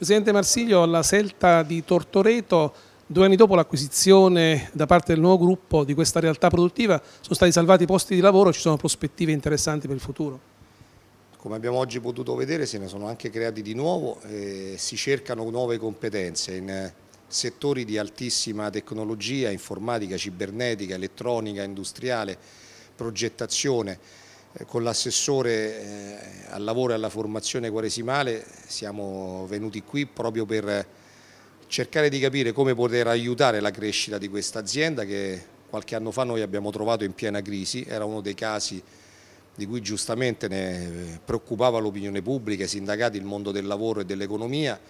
Presidente Marsiglio, la Selta di Tortoreto, due anni dopo l'acquisizione da parte del nuovo gruppo di questa realtà produttiva, sono stati salvati i posti di lavoro, ci sono prospettive interessanti per il futuro? Come abbiamo oggi potuto vedere se ne sono anche creati di nuovo, eh, si cercano nuove competenze in settori di altissima tecnologia, informatica, cibernetica, elettronica, industriale, progettazione eh, con l'assessore eh, al lavoro e alla formazione quaresimale siamo venuti qui proprio per cercare di capire come poter aiutare la crescita di questa azienda che qualche anno fa noi abbiamo trovato in piena crisi, era uno dei casi di cui giustamente ne eh, preoccupava l'opinione pubblica, i sindacati, il mondo del lavoro e dell'economia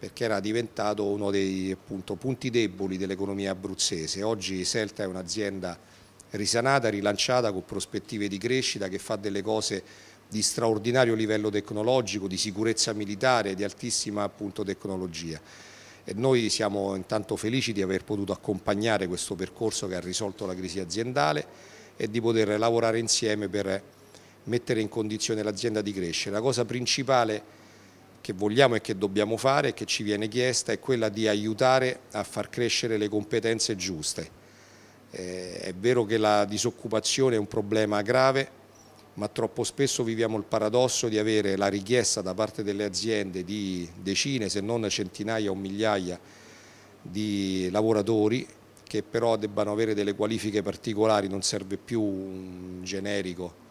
perché era diventato uno dei appunto, punti deboli dell'economia abruzzese. Oggi Selta è un'azienda risanata, rilanciata con prospettive di crescita che fa delle cose di straordinario livello tecnologico, di sicurezza militare, di altissima appunto, tecnologia. E noi siamo intanto felici di aver potuto accompagnare questo percorso che ha risolto la crisi aziendale e di poter lavorare insieme per mettere in condizione l'azienda di crescere. La cosa principale che vogliamo e che dobbiamo fare e che ci viene chiesta è quella di aiutare a far crescere le competenze giuste eh, è vero che la disoccupazione è un problema grave, ma troppo spesso viviamo il paradosso di avere la richiesta da parte delle aziende di decine, se non centinaia o migliaia di lavoratori che però debbano avere delle qualifiche particolari, non serve più un generico,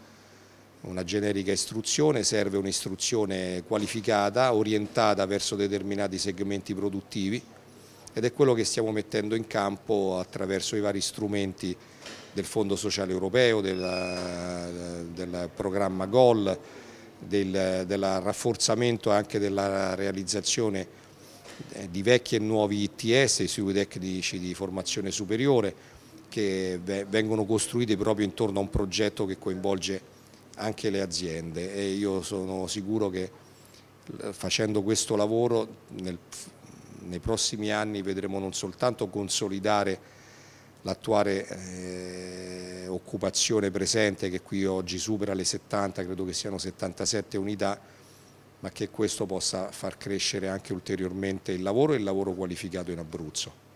una generica istruzione, serve un'istruzione qualificata, orientata verso determinati segmenti produttivi ed è quello che stiamo mettendo in campo attraverso i vari strumenti del Fondo Sociale Europeo, della, del programma GOL, del, del rafforzamento anche della realizzazione eh, di vecchi e nuovi ITS, i istituti tecnici di formazione superiore, che vengono costruiti proprio intorno a un progetto che coinvolge anche le aziende e io sono sicuro che facendo questo lavoro nel nei prossimi anni vedremo non soltanto consolidare l'attuale eh, occupazione presente che qui oggi supera le 70, credo che siano 77 unità, ma che questo possa far crescere anche ulteriormente il lavoro e il lavoro qualificato in Abruzzo.